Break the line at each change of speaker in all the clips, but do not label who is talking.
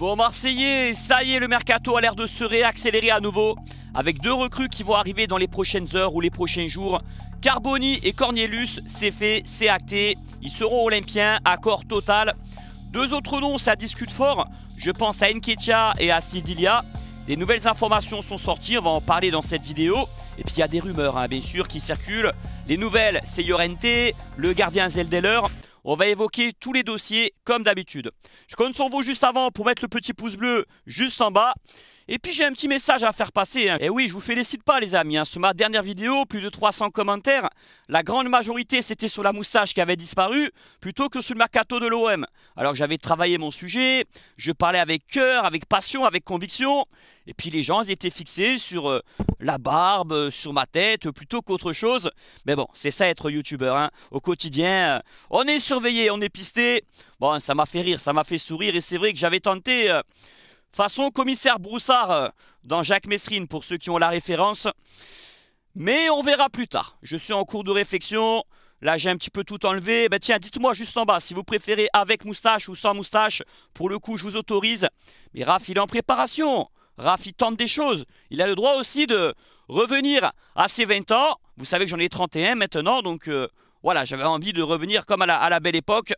Bon Marseillais, ça y est, le mercato a l'air de se réaccélérer à nouveau avec deux recrues qui vont arriver dans les prochaines heures ou les prochains jours. Carboni et Cornelius, c'est fait, c'est acté. Ils seront olympiens, accord total. Deux autres noms, ça discute fort. Je pense à Enketia et à Sidilia. Des nouvelles informations sont sorties, on va en parler dans cette vidéo. Et puis il y a des rumeurs, hein, bien sûr, qui circulent. Les nouvelles, c'est Llorente, le gardien Zeldeller. On va évoquer tous les dossiers comme d'habitude. Je compte sur vous juste avant pour mettre le petit pouce bleu juste en bas. Et puis j'ai un petit message à faire passer. Et hein. eh oui, je vous félicite pas les amis. Hein. Sur ma dernière vidéo, plus de 300 commentaires. La grande majorité c'était sur la moustache qui avait disparu plutôt que sur le mercato de l'OM. Alors j'avais travaillé mon sujet, je parlais avec cœur, avec passion, avec conviction. Et puis les gens étaient fixés sur euh, la barbe, euh, sur ma tête, plutôt qu'autre chose. Mais bon, c'est ça être youtubeur. Hein. Au quotidien, euh, on est surveillé, on est pisté. Bon, ça m'a fait rire, ça m'a fait sourire. Et c'est vrai que j'avais tenté Façon commissaire Broussard euh, dans Jacques Messrine, pour ceux qui ont la référence. Mais on verra plus tard. Je suis en cours de réflexion. Là, j'ai un petit peu tout enlevé. Ben, tiens, dites-moi juste en bas si vous préférez avec moustache ou sans moustache. Pour le coup, je vous autorise. Mais Raph, il est en préparation. Raph, il tente des choses. Il a le droit aussi de revenir à ses 20 ans. Vous savez que j'en ai 31 maintenant. Donc euh, voilà, j'avais envie de revenir comme à la belle époque.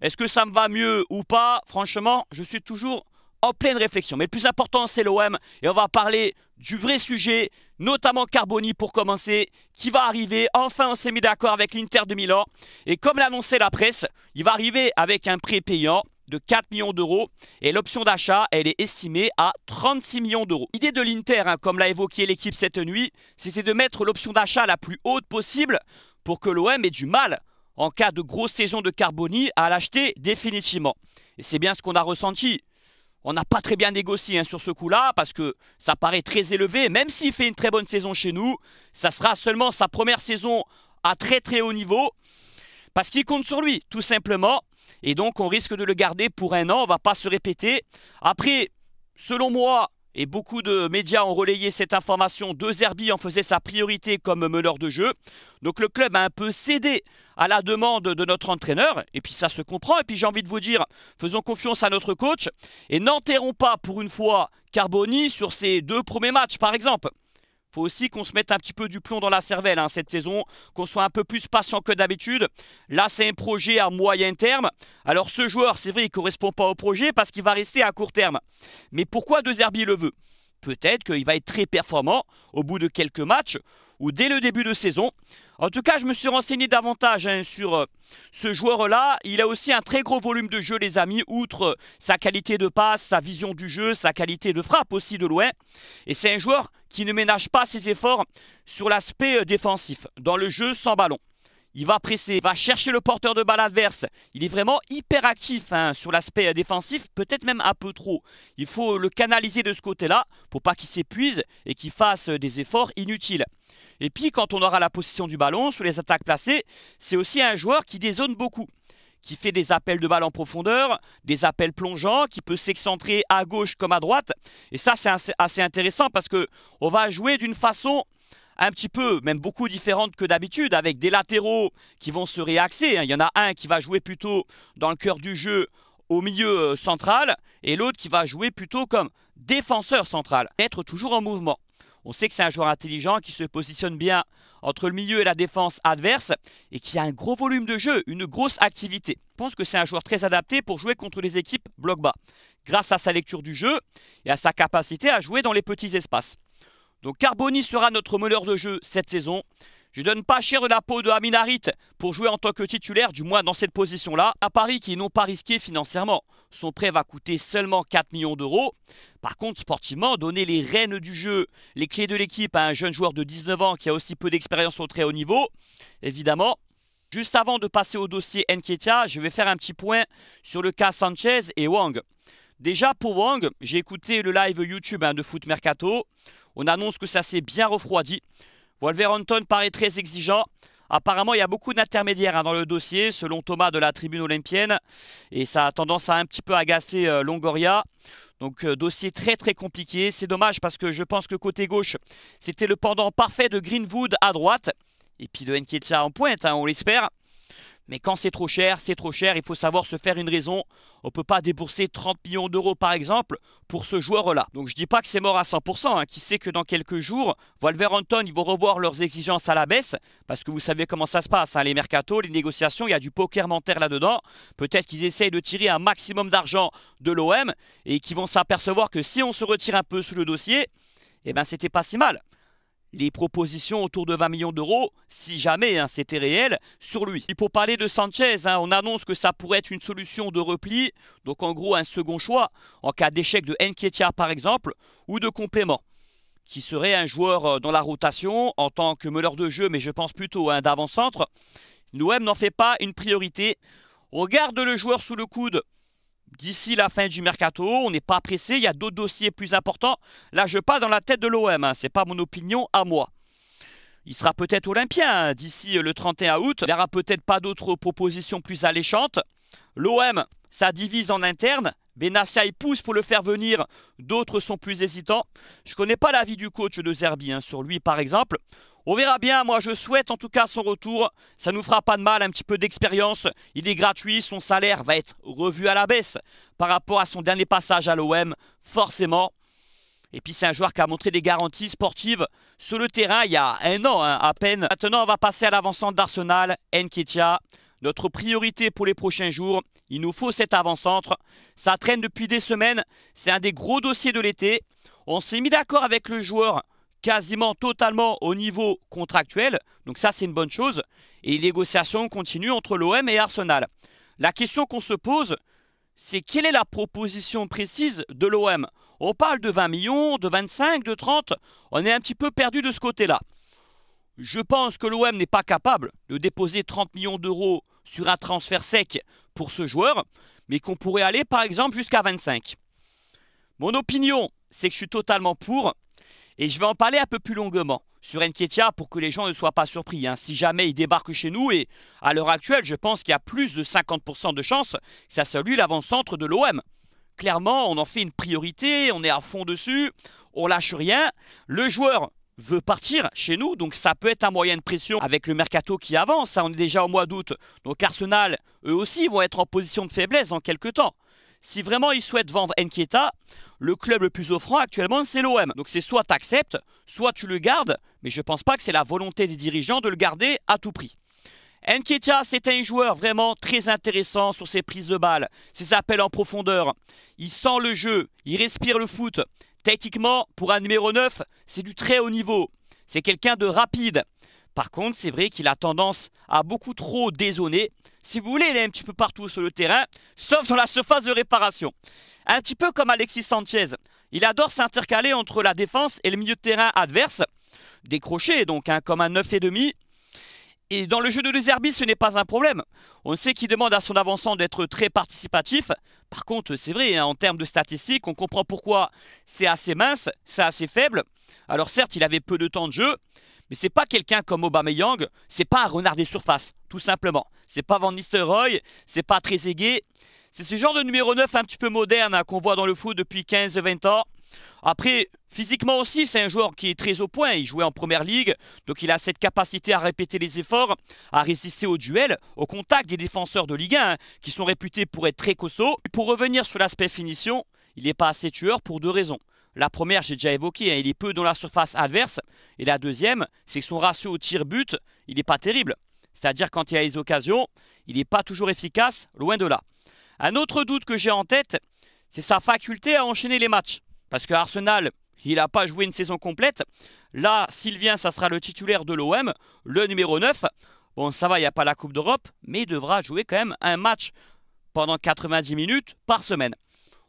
Est-ce que ça me va mieux ou pas Franchement, je suis toujours en pleine réflexion. Mais le plus important, c'est l'OM. Et on va parler du vrai sujet, notamment Carboni pour commencer, qui va arriver. Enfin, on s'est mis d'accord avec l'Inter de Milan. Et comme l'annonçait la presse, il va arriver avec un prêt payant de 4 millions d'euros et l'option d'achat, elle est estimée à 36 millions d'euros. L'idée de l'Inter, hein, comme l'a évoqué l'équipe cette nuit, c'était de mettre l'option d'achat la plus haute possible pour que l'OM ait du mal en cas de grosse saison de Carboni à l'acheter définitivement. Et c'est bien ce qu'on a ressenti. On n'a pas très bien négocié hein, sur ce coup-là parce que ça paraît très élevé. Même s'il fait une très bonne saison chez nous, ça sera seulement sa première saison à très très haut niveau parce qu'il compte sur lui, tout simplement. Et donc, on risque de le garder pour un an. On va pas se répéter. Après, selon moi, et beaucoup de médias ont relayé cette information. De Zerbi en faisait sa priorité comme meneur de jeu. Donc le club a un peu cédé à la demande de notre entraîneur. Et puis ça se comprend. Et puis j'ai envie de vous dire, faisons confiance à notre coach et n'enterrons pas pour une fois Carboni sur ses deux premiers matchs par exemple faut aussi qu'on se mette un petit peu du plomb dans la cervelle hein, cette saison, qu'on soit un peu plus patient que d'habitude. Là, c'est un projet à moyen terme. Alors ce joueur, c'est vrai, il ne correspond pas au projet parce qu'il va rester à court terme. Mais pourquoi De Zerbi le veut Peut-être qu'il va être très performant au bout de quelques matchs ou dès le début de saison. En tout cas, je me suis renseigné davantage hein, sur euh, ce joueur-là. Il a aussi un très gros volume de jeu, les amis, outre euh, sa qualité de passe, sa vision du jeu, sa qualité de frappe aussi de loin. Et c'est un joueur qui ne ménage pas ses efforts sur l'aspect euh, défensif, dans le jeu sans ballon. Il va presser, va chercher le porteur de balle adverse. Il est vraiment hyper actif hein, sur l'aspect défensif, peut-être même un peu trop. Il faut le canaliser de ce côté-là pour pas qu'il s'épuise et qu'il fasse des efforts inutiles. Et puis quand on aura la position du ballon, sous les attaques placées, c'est aussi un joueur qui dézone beaucoup qui fait des appels de balle en profondeur, des appels plongeants, qui peut s'excentrer à gauche comme à droite. Et ça, c'est assez intéressant parce que on va jouer d'une façon un petit peu, même beaucoup différente que d'habitude, avec des latéraux qui vont se réaxer. Hein. Il y en a un qui va jouer plutôt dans le cœur du jeu au milieu euh, central et l'autre qui va jouer plutôt comme défenseur central. Être toujours en mouvement. On sait que c'est un joueur intelligent qui se positionne bien entre le milieu et la défense adverse et qui a un gros volume de jeu, une grosse activité. Je pense que c'est un joueur très adapté pour jouer contre les équipes bloc bas, grâce à sa lecture du jeu et à sa capacité à jouer dans les petits espaces. Donc Carboni sera notre meneur de jeu cette saison. Je donne pas cher de la peau de Aminarit pour jouer en tant que titulaire, du moins dans cette position-là, à Paris qui n'ont pas risqué financièrement. Son prêt va coûter seulement 4 millions d'euros. Par contre, sportivement, donner les rênes du jeu, les clés de l'équipe à un jeune joueur de 19 ans qui a aussi peu d'expérience au très haut niveau, évidemment, Juste avant de passer au dossier Enketia, je vais faire un petit point sur le cas Sanchez et Wang. Déjà pour Wang, j'ai écouté le live YouTube hein, de Foot Mercato. On annonce que ça s'est bien refroidi. Wolverhampton paraît très exigeant. Apparemment, il y a beaucoup d'intermédiaires hein, dans le dossier, selon Thomas de la tribune olympienne. Et ça a tendance à un petit peu agacer euh, Longoria. Donc euh, dossier très très compliqué. C'est dommage parce que je pense que côté gauche, c'était le pendant parfait de Greenwood à droite. Et puis de Nketiah en pointe, hein, on l'espère. Mais quand c'est trop cher, c'est trop cher, il faut savoir se faire une raison. On ne peut pas débourser 30 millions d'euros par exemple pour ce joueur-là. Donc je ne dis pas que c'est mort à 100%, hein. qui sait que dans quelques jours, Wolverhampton, ils vont revoir leurs exigences à la baisse, parce que vous savez comment ça se passe, hein, les mercatos, les négociations, il y a du poker mentaire là-dedans. Peut-être qu'ils essayent de tirer un maximum d'argent de l'OM et qu'ils vont s'apercevoir que si on se retire un peu sous le dossier, eh ben c'était pas si mal les propositions autour de 20 millions d'euros, si jamais hein, c'était réel, sur lui. Et pour parler de Sanchez, hein, on annonce que ça pourrait être une solution de repli, donc en gros un second choix, en cas d'échec de Nketiah par exemple, ou de complément, qui serait un joueur euh, dans la rotation en tant que meneur de jeu, mais je pense plutôt un hein, d'avant-centre. Noem n'en fait pas une priorité. Regarde le joueur sous le coude d'ici la fin du mercato. On n'est pas pressé, il y a d'autres dossiers plus importants. Là, je passe dans la tête de l'OM, hein. Ce n'est pas mon opinion à moi. Il sera peut-être olympien hein, d'ici euh, le 31 août. Il n'y aura peut-être pas d'autres propositions plus alléchantes. L'OM, ça divise en interne. Benassia, il pousse pour le faire venir. D'autres sont plus hésitants. Je ne connais pas l'avis du coach de Zerbi hein, sur lui, par exemple. On verra bien, moi je souhaite en tout cas son retour, ça nous fera pas de mal, un petit peu d'expérience, il est gratuit, son salaire va être revu à la baisse par rapport à son dernier passage à l'OM, forcément. Et puis c'est un joueur qui a montré des garanties sportives sur le terrain il y a un an hein, à peine. Maintenant on va passer à l'avant-centre d'Arsenal, Nketia. Notre priorité pour les prochains jours, il nous faut cet avant-centre. Ça traîne depuis des semaines, c'est un des gros dossiers de l'été. On s'est mis d'accord avec le joueur quasiment totalement au niveau contractuel. Donc ça, c'est une bonne chose. Et les négociations continuent entre l'OM et Arsenal. La question qu'on se pose, c'est quelle est la proposition précise de l'OM On parle de 20 millions, de 25, de 30. On est un petit peu perdu de ce côté-là. Je pense que l'OM n'est pas capable de déposer 30 millions d'euros sur un transfert sec pour ce joueur, mais qu'on pourrait aller par exemple jusqu'à 25. Mon opinion, c'est que je suis totalement pour. Et je vais en parler un peu plus longuement sur Enquieta pour que les gens ne soient pas surpris. Hein. Si jamais il débarque chez nous, et à l'heure actuelle, je pense qu'il y a plus de 50% de chances que ça soit lui l'avant-centre de l'OM. Clairement, on en fait une priorité, on est à fond dessus, on lâche rien. Le joueur veut partir chez nous, donc ça peut être un moyen de pression avec le mercato qui avance. Hein. On est déjà au mois d'août, donc Arsenal, eux aussi, vont être en position de faiblesse en quelques temps. Si vraiment ils souhaitent vendre Nketa le club le plus offrant actuellement, c'est l'OM. Donc c'est soit tu acceptes, soit tu le gardes, mais je ne pense pas que c'est la volonté des dirigeants de le garder à tout prix. Nketiah, c'est un joueur vraiment très intéressant sur ses prises de balles, ses appels en profondeur. Il sent le jeu, il respire le foot. Techniquement, pour un numéro 9, c'est du très haut niveau. C'est quelqu'un de rapide. Par contre, c'est vrai qu'il a tendance à beaucoup trop dézonner. Si vous voulez, il est un petit peu partout sur le terrain, sauf sur la surface de réparation. Un petit peu comme Alexis Sanchez. Il adore s'intercaler entre la défense et le milieu de terrain adverse. Décroché donc, hein, comme un 9,5. Et dans le jeu de deux Zerbi, ce n'est pas un problème. On sait qu'il demande à son avançant d'être très participatif. Par contre, c'est vrai, hein, en termes de statistiques, on comprend pourquoi c'est assez mince, c'est assez faible. Alors certes, il avait peu de temps de jeu, mais c'est pas quelqu'un comme Aubameyang, c'est pas un renard des surfaces, tout simplement. C'est pas Van Nistelrooy, c'est pas Trezeguet, c'est ce genre de numéro 9 un petit peu moderne hein, qu'on voit dans le foot depuis 15-20 ans. Après, physiquement aussi, c'est un joueur qui est très au point. Il jouait en première ligue, donc il a cette capacité à répéter les efforts, à résister au duel, au contact des défenseurs de Ligue 1, hein, qui sont réputés pour être très costauds. pour revenir sur l'aspect finition, il n'est pas assez tueur pour deux raisons. La première, j'ai déjà évoqué, hein, il est peu dans la surface adverse. Et la deuxième, c'est que son ratio au tir-but, il n'est pas terrible. C'est-à-dire quand il y a les occasions, il n'est pas toujours efficace, loin de là. Un autre doute que j'ai en tête, c'est sa faculté à enchaîner les matchs. Parce que Arsenal, il n'a pas joué une saison complète. Là, s'il vient, ça sera le titulaire de l'OM, le numéro 9. Bon, ça va, il n'y a pas la Coupe d'Europe, mais il devra jouer quand même un match pendant 90 minutes par semaine.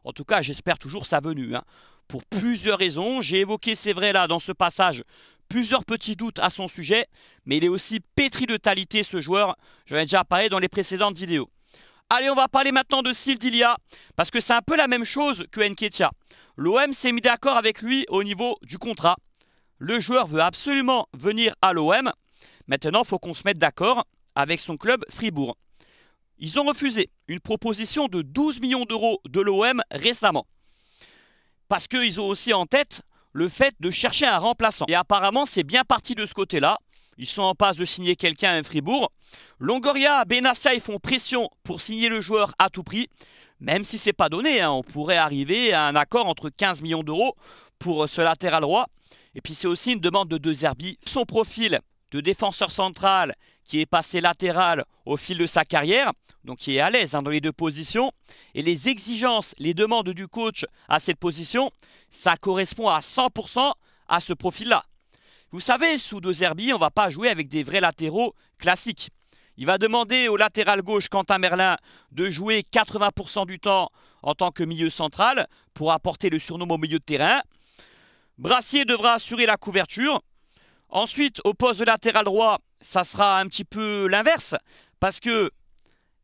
En tout cas, j'espère toujours sa venue. Hein. Pour plusieurs raisons, j'ai évoqué, c'est vrai là, dans ce passage, plusieurs petits doutes à son sujet, mais il est aussi pétri de talité, ce joueur, j'en ai déjà parlé dans les précédentes vidéos. Allez, on va parler maintenant de Sildilia, parce que c'est un peu la même chose que Nketiah. L'OM s'est mis d'accord avec lui au niveau du contrat. Le joueur veut absolument venir à l'OM. Maintenant, il faut qu'on se mette d'accord avec son club Fribourg. Ils ont refusé une proposition de 12 millions d'euros de l'OM récemment. Parce qu'ils ont aussi en tête le fait de chercher un remplaçant. Et apparemment, c'est bien parti de ce côté-là. Ils sont en passe de signer quelqu'un à Fribourg. Longoria, ils font pression pour signer le joueur à tout prix. Même si c'est pas donné, hein, on pourrait arriver à un accord entre 15 millions d'euros pour euh, ce latéral droit. Et puis c'est aussi une demande de deux herbies. Son profil de défenseur central qui est passé latéral au fil de sa carrière, donc qui est à l'aise hein, dans les deux positions. Et les exigences, les demandes du coach à cette position, ça correspond à 100% à ce profil-là. Vous savez, sous deux Zerbi, on ne va pas jouer avec des vrais latéraux classiques. Il va demander au latéral gauche Quentin Merlin de jouer 80% du temps en tant que milieu central pour apporter le surnom au milieu de terrain. Brassier devra assurer la couverture. Ensuite, au poste de latéral droit, ça sera un petit peu l'inverse parce que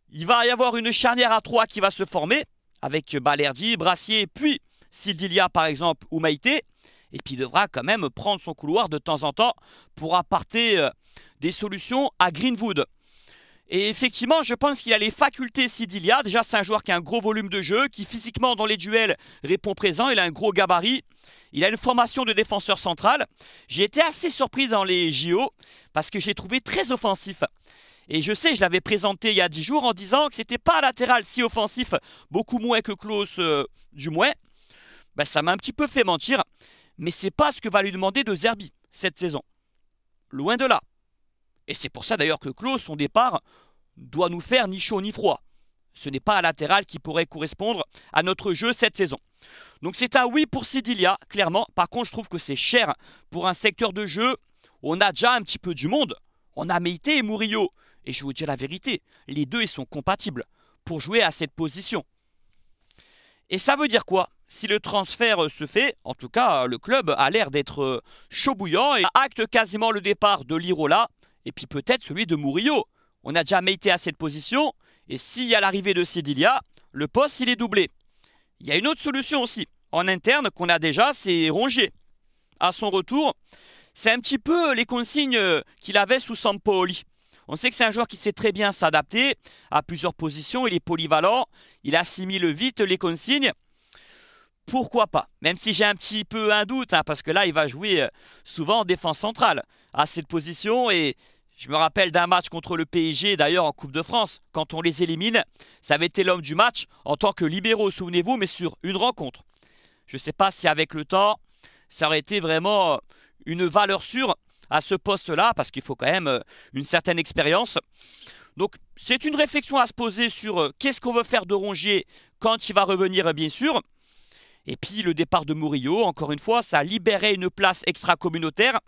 il va y avoir une charnière à trois qui va se former avec Balerdi, Brassier, puis Sildilia par exemple ou Maïté et il devra quand même prendre son couloir de temps en temps pour apporter euh, des solutions à Greenwood. Et effectivement, je pense qu'il a les facultés Sidilia. Déjà, c'est un joueur qui a un gros volume de jeu, qui physiquement dans les duels répond présent. Il a un gros gabarit. Il a une formation de défenseur central. J'ai été assez surpris dans les JO parce que j'ai trouvé très offensif. Et je sais, je l'avais présenté il y a 10 jours en disant que c'était pas un latéral si offensif, beaucoup moins que Klaus euh, du moins. Ben, ça m'a un petit peu fait mentir mais c'est pas ce que va lui demander de Zerbi cette saison. Loin de là. Et c'est pour ça d'ailleurs que Klaus, son départ, doit nous faire ni chaud ni froid. Ce n'est pas un latéral qui pourrait correspondre à notre jeu cette saison. Donc c'est un oui pour Sidilia, clairement. Par contre, je trouve que c'est cher pour un secteur de jeu où on a déjà un petit peu du monde. On a Meite et Murillo. Et je vous dis la vérité, les deux ils sont compatibles pour jouer à cette position. Et ça veut dire quoi si le transfert euh, se fait. En tout cas, euh, le club a l'air d'être euh, chaud bouillant et acte quasiment le départ de Lirola et puis peut-être celui de Murillo. On a déjà été à cette position et s'il y a l'arrivée de Sidilia, le poste il est doublé. Il y a une autre solution aussi, en interne qu'on a déjà, c'est Rongier. À son retour, c'est un petit peu les consignes qu'il avait sous Sampoli. On sait que c'est un joueur qui sait très bien s'adapter à plusieurs positions, il est polyvalent, il assimile vite les consignes pourquoi pas Même si j'ai un petit peu un doute, hein, parce que là, il va jouer euh, souvent en défense centrale à cette position. Et je me rappelle d'un match contre le PSG, d'ailleurs en Coupe de France, quand on les élimine, ça avait été l'homme du match en tant que libéraux, souvenez-vous, mais sur une rencontre. Je ne sais pas si avec le temps, ça aurait été vraiment euh, une valeur sûre à ce poste-là, parce qu'il faut quand même euh, une certaine expérience. Donc c'est une réflexion à se poser sur qu'est-ce qu'on veut faire de Rongier quand il va revenir, bien sûr. Et puis le départ de Murillo, encore une fois, ça a libéré une place extra-communautaire.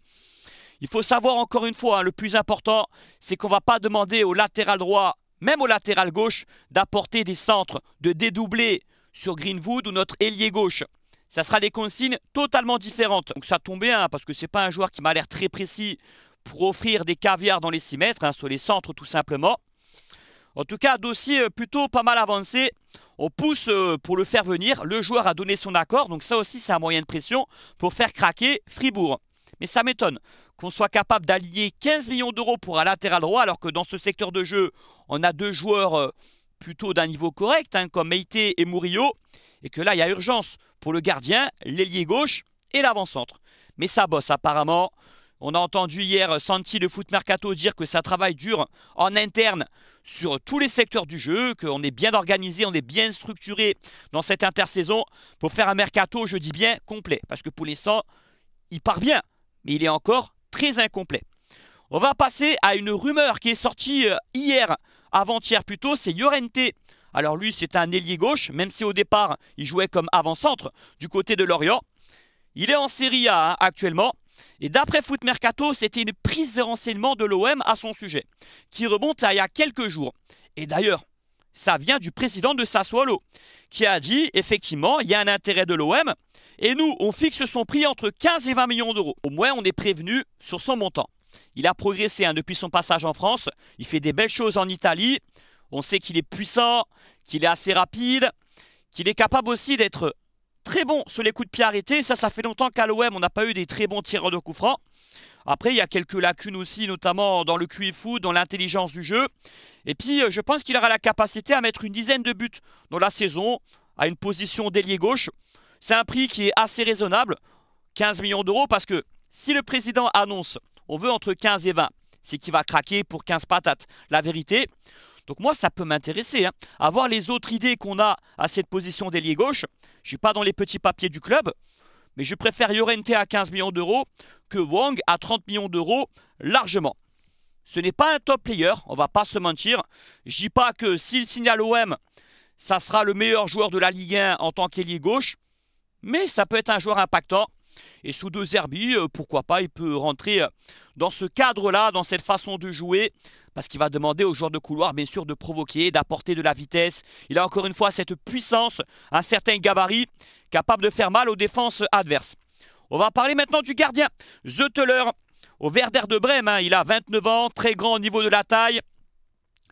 Il faut savoir encore une fois, hein, le plus important, c'est qu'on ne va pas demander au latéral droit, même au latéral gauche, d'apporter des centres, de dédoubler sur Greenwood ou notre ailier gauche. Ça sera des consignes totalement différentes. Donc ça tombe bien, hein, parce que ce n'est pas un joueur qui m'a l'air très précis pour offrir des caviars dans les 6 mètres, hein, sur les centres tout simplement. En tout cas, dossier euh, plutôt pas mal avancé on pousse euh, pour le faire venir, le joueur a donné son accord, donc ça aussi c'est un moyen de pression pour faire craquer Fribourg. Mais ça m'étonne qu'on soit capable d'allier 15 millions d'euros pour un latéral droit, alors que dans ce secteur de jeu, on a deux joueurs euh, plutôt d'un niveau correct, hein, comme Meite et Murillo, et que là, il y a urgence pour le gardien, l'ailier gauche et l'avant-centre. Mais ça bosse apparemment. On a entendu hier euh, Santi de Foot Mercato dire que ça travaille dur en interne sur tous les secteurs du jeu, qu'on est bien organisé, on est bien structuré dans cette intersaison pour faire un mercato, je dis bien, complet. Parce que pour l'instant, il part bien, mais il est encore très incomplet. On va passer à une rumeur qui est sortie euh, hier, avant-hier plutôt, c'est Llorente. Alors lui, c'est un ailier gauche, même si au départ, il jouait comme avant-centre du côté de Lorient. Il est en Serie A hein, actuellement. Et d'après Foot Mercato, c'était une prise de renseignements de l'OM à son sujet, qui remonte à il y a quelques jours. Et d'ailleurs, ça vient du président de Sassuolo, qui a dit effectivement, il y a un intérêt de l'OM, et nous, on fixe son prix entre 15 et 20 millions d'euros. Au moins, on est prévenu sur son montant. Il a progressé hein, depuis son passage en France, il fait des belles choses en Italie, on sait qu'il est puissant, qu'il est assez rapide, qu'il est capable aussi d'être très bon sur les coups de pied arrêtés. Ça, ça fait longtemps qu'à l'OM, on n'a pas eu des très bons tireurs de coups francs. Après, il y a quelques lacunes aussi, notamment dans le QI dans l'intelligence du jeu. Et puis, euh, je pense qu'il aura la capacité à mettre une dizaine de buts dans la saison, à une position d'ailier gauche. C'est un prix qui est assez raisonnable, 15 millions d'euros, parce que si le président annonce on veut entre 15 et 20, c'est qu'il va craquer pour 15 patates. La vérité, donc moi, ça peut m'intéresser. à hein. voir les autres idées qu'on a à cette position d'ailier gauche, je ne suis pas dans les petits papiers du club, mais je préfère Llorente à 15 millions d'euros que Wang à 30 millions d'euros largement. Ce n'est pas un top player, on va pas se mentir. Je dis pas que s'il signale OM, ça sera le meilleur joueur de la Ligue 1 en tant qu'ailier gauche, mais ça peut être un joueur impactant. Et sous deux herbies, euh, pourquoi pas, il peut rentrer euh, dans ce cadre-là, dans cette façon de jouer, parce qu'il va demander aux joueurs de couloir, bien sûr, de provoquer, d'apporter de la vitesse. Il a encore une fois cette puissance, un certain gabarit, capable de faire mal aux défenses adverses. On va parler maintenant du gardien, Teller, au Werder de Brême. Hein. Il a 29 ans, très grand au niveau de la taille.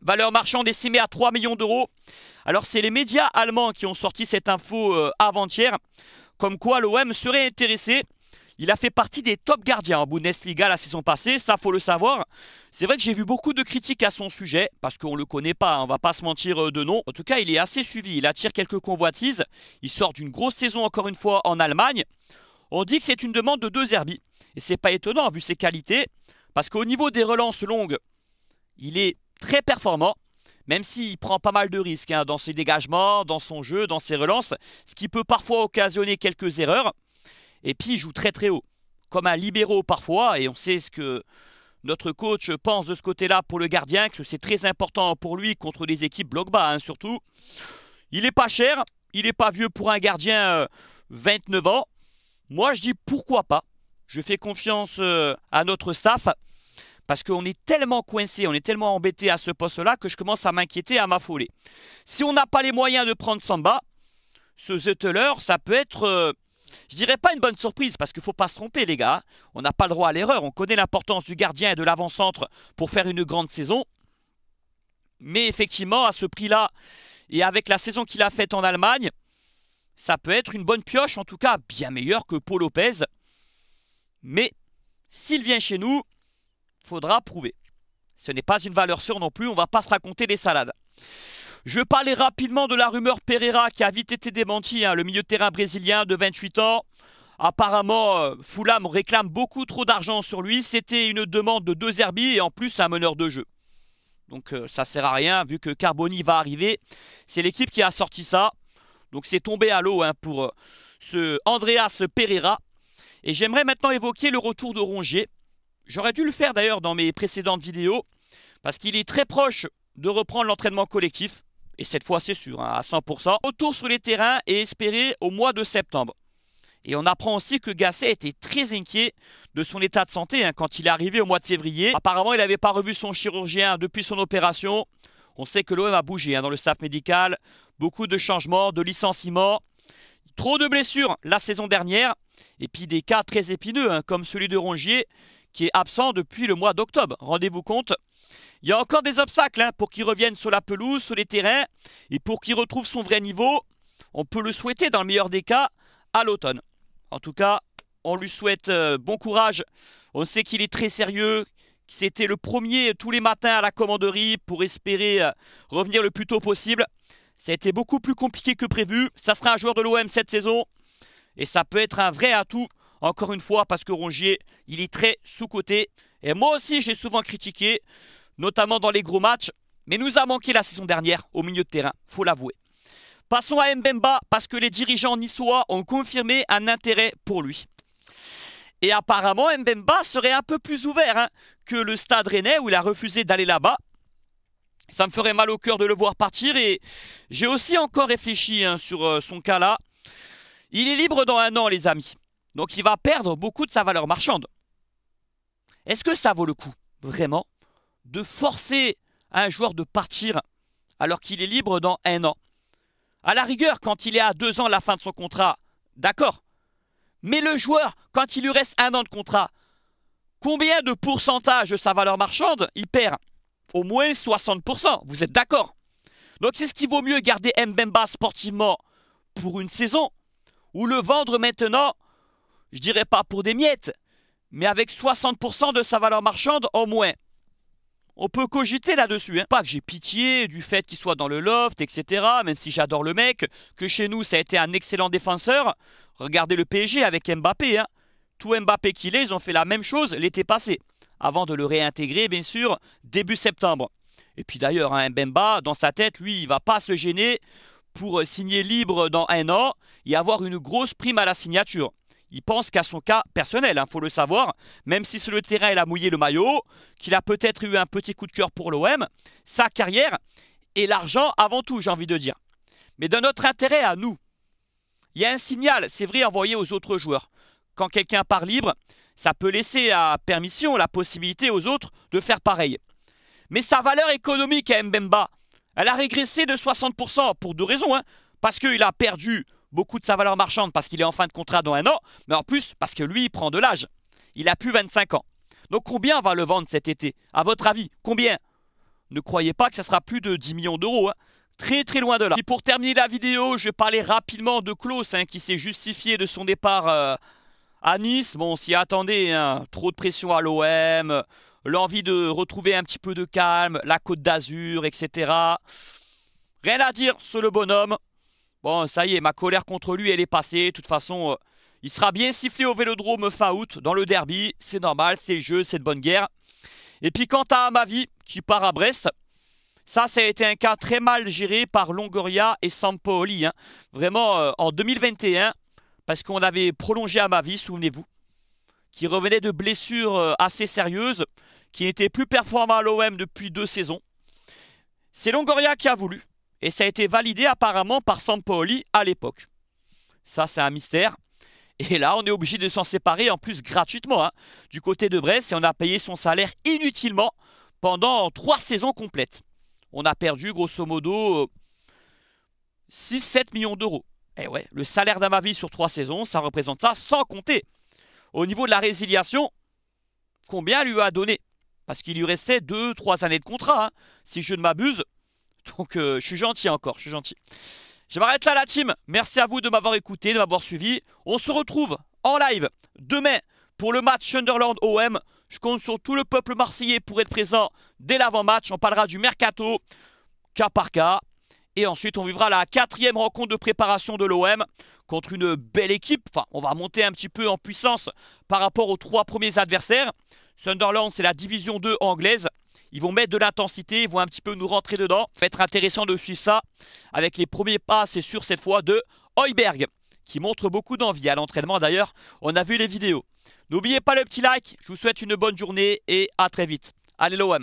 Valeur marchande estimée à 3 millions d'euros. Alors c'est les médias allemands qui ont sorti cette info euh, avant-hier, comme quoi l'OM serait intéressé il a fait partie des top gardiens en Bundesliga la saison passée, ça faut le savoir. C'est vrai que j'ai vu beaucoup de critiques à son sujet, parce qu'on ne le connaît pas, hein, on va pas se mentir euh, de nom. En tout cas, il est assez suivi, il attire quelques convoitises. Il sort d'une grosse saison encore une fois en Allemagne. On dit que c'est une demande de deux herbie Et c'est pas étonnant vu ses qualités, parce qu'au niveau des relances longues, il est très performant même s'il prend pas mal de risques hein, dans ses dégagements, dans son jeu, dans ses relances, ce qui peut parfois occasionner quelques erreurs. Et puis, il joue très très haut, comme un libéraux parfois. Et on sait ce que notre coach pense de ce côté-là pour le gardien, que c'est très important pour lui contre des équipes bloc bas hein, surtout. Il n'est pas cher, il n'est pas vieux pour un gardien 29 euh, ans. Moi, je dis pourquoi pas. Je fais confiance euh, à notre staff parce qu'on est tellement coincé, on est tellement embêté à ce poste-là que je commence à m'inquiéter, à m'affoler. Si on n'a pas les moyens de prendre Samba, ce Zetteler, ça peut être euh, je dirais pas une bonne surprise parce qu'il faut pas se tromper les gars. On n'a pas le droit à l'erreur. On connaît l'importance du gardien et de l'avant-centre pour faire une grande saison. Mais effectivement, à ce prix-là et avec la saison qu'il a faite en Allemagne, ça peut être une bonne pioche, en tout cas bien meilleure que Paul Lopez. Mais s'il vient chez nous, faudra prouver. Ce n'est pas une valeur sûre non plus, on va pas se raconter des salades. Je vais parler rapidement de la rumeur Pereira qui a vite été démentie. Hein. le milieu de terrain brésilien de 28 ans. Apparemment, euh, Fulham réclame beaucoup trop d'argent sur lui. C'était une demande de deux herbiers et en plus un meneur de jeu. Donc ça euh, ça sert à rien vu que Carboni va arriver. C'est l'équipe qui a sorti ça. Donc c'est tombé à l'eau hein, pour euh, ce Andreas Pereira. Et j'aimerais maintenant évoquer le retour de Rongier. J'aurais dû le faire d'ailleurs dans mes précédentes vidéos parce qu'il est très proche de reprendre l'entraînement collectif et cette fois c'est sûr, hein, à 100%, retour sur les terrains et espéré au mois de septembre. Et on apprend aussi que Gasset était très inquiet de son état de santé hein, quand il est arrivé au mois de février. Apparemment, il n'avait pas revu son chirurgien depuis son opération. On sait que l'OM a bougé hein, dans le staff médical. Beaucoup de changements, de licenciements. Trop de blessures la saison dernière. Et puis des cas très épineux, comme celui de Rongier, qui est absent depuis le mois d'octobre. Rendez-vous compte, il y a encore des obstacles hein, pour qu'il revienne sur la pelouse, sur les terrains, et pour qu'il retrouve son vrai niveau. On peut le souhaiter dans le meilleur des cas à l'automne. En tout cas, on lui souhaite euh, bon courage. On sait qu'il est très sérieux, c'était le premier euh, tous les matins à la commanderie pour espérer euh, revenir le plus tôt possible. Ça a été beaucoup plus compliqué que prévu. Ça sera un joueur de l'OM cette saison. Et ça peut être un vrai atout encore une fois, parce que Rongier, il est très sous-coté. Et moi aussi, j'ai souvent critiqué, notamment dans les gros matchs. Mais nous a manqué la saison dernière au milieu de terrain, faut l'avouer. Passons à Mbemba, parce que les dirigeants niçois ont confirmé un intérêt pour lui. Et apparemment, Mbemba serait un peu plus ouvert hein, que le stade rennais où il a refusé d'aller là-bas. Ça me ferait mal au cœur de le voir partir et j'ai aussi encore réfléchi hein, sur euh, son cas là. Il est libre dans un an, les amis. Donc il va perdre beaucoup de sa valeur marchande. Est-ce que ça vaut le coup, vraiment, de forcer un joueur de partir alors qu'il est libre dans un an À la rigueur, quand il est à deux ans la fin de son contrat, d'accord. Mais le joueur, quand il lui reste un an de contrat, combien de pourcentage de sa valeur marchande il perd Au moins 60%, vous êtes d'accord Donc c'est ce qui vaut mieux garder Mbemba sportivement pour une saison ou le vendre maintenant je dirais pas pour des miettes, mais avec 60% de sa valeur marchande au moins. On peut cogiter là-dessus. Hein. Pas que j'ai pitié du fait qu'il soit dans le loft, etc. Même si j'adore le mec, que chez nous ça a été un excellent défenseur. Regardez le PSG avec Mbappé. Hein. Tout Mbappé qu'il est, ils ont fait la même chose l'été passé. Avant de le réintégrer, bien sûr, début septembre. Et puis d'ailleurs, hein, Mbemba, dans sa tête, lui, il va pas se gêner pour signer libre dans un an et avoir une grosse prime à la signature il pense qu'à son cas personnel, il hein, faut le savoir. Même si sur le terrain, il a mouillé le maillot, qu'il a peut-être eu un petit coup de cœur pour l'OM, sa carrière et l'argent avant tout, j'ai envie de dire. Mais dans notre intérêt à nous, il y a un signal, c'est vrai, envoyé aux autres joueurs. Quand quelqu'un part libre, ça peut laisser la permission la possibilité aux autres de faire pareil. Mais sa valeur économique à Mbemba, elle a régressé de 60% pour deux raisons. Hein. Parce qu'il a perdu beaucoup de sa valeur marchande parce qu'il est en fin de contrat dans un an, mais en plus parce que lui, il prend de l'âge. Il a plus 25 ans. Donc combien va le vendre cet été À votre avis, combien Ne croyez pas que ça sera plus de 10 millions d'euros. Hein. très très loin de là. Et pour terminer la vidéo, je vais parler rapidement de Klaus hein, qui s'est justifié de son départ euh, à Nice. Bon, s'y attendait, hein. trop de pression à l'OM, l'envie de retrouver un petit peu de calme, la côte d'Azur, etc. Rien à dire sur le bonhomme. Bon, ça y est, ma colère contre lui, elle est passée. De toute façon, euh, il sera bien sifflé au Vélodrome fin août dans le derby. C'est normal, c'est le jeu, c'est de bonne guerre. Et puis quant à Amavi, qui part à Brest, ça, ça a été un cas très mal géré par Longoria et Sampoli. Hein. Vraiment, euh, en 2021, parce qu'on avait prolongé Amavi, souvenez-vous, qui revenait de blessures euh, assez sérieuses, qui n'était plus performant à l'OM depuis deux saisons. C'est Longoria qui a voulu, et ça a été validé apparemment par Sampaoli à l'époque. Ça, c'est un mystère. Et là, on est obligé de s'en séparer, en plus gratuitement, hein. du côté de Brest. Et on a payé son salaire inutilement pendant trois saisons complètes. On a perdu, grosso modo, 6-7 millions d'euros. Et eh ouais, le salaire d'Amavi sur trois saisons, ça représente ça, sans compter. Au niveau de la résiliation, combien lui a donné Parce qu'il lui restait 2-3 années de contrat, hein, si je ne m'abuse. Donc euh, je suis gentil encore, je suis gentil. Je là la team. Merci à vous de m'avoir écouté, de m'avoir suivi. On se retrouve en live demain pour le match Sunderland OM. Je compte sur tout le peuple marseillais pour être présent dès l'avant-match. On parlera du mercato, cas par cas. Et ensuite, on vivra la quatrième rencontre de préparation de l'OM contre une belle équipe. Enfin, on va monter un petit peu en puissance par rapport aux trois premiers adversaires. Sunderland, c'est la division 2 anglaise. Ils vont mettre de l'intensité, ils vont un petit peu nous rentrer dedans. Ça va être intéressant de suivre ça avec les premiers pas, c'est sûr, cette fois de Heuberg, qui montre beaucoup d'envie à l'entraînement d'ailleurs. On a vu les vidéos. N'oubliez pas le petit like, je vous souhaite une bonne journée et à très vite. Allez l'OM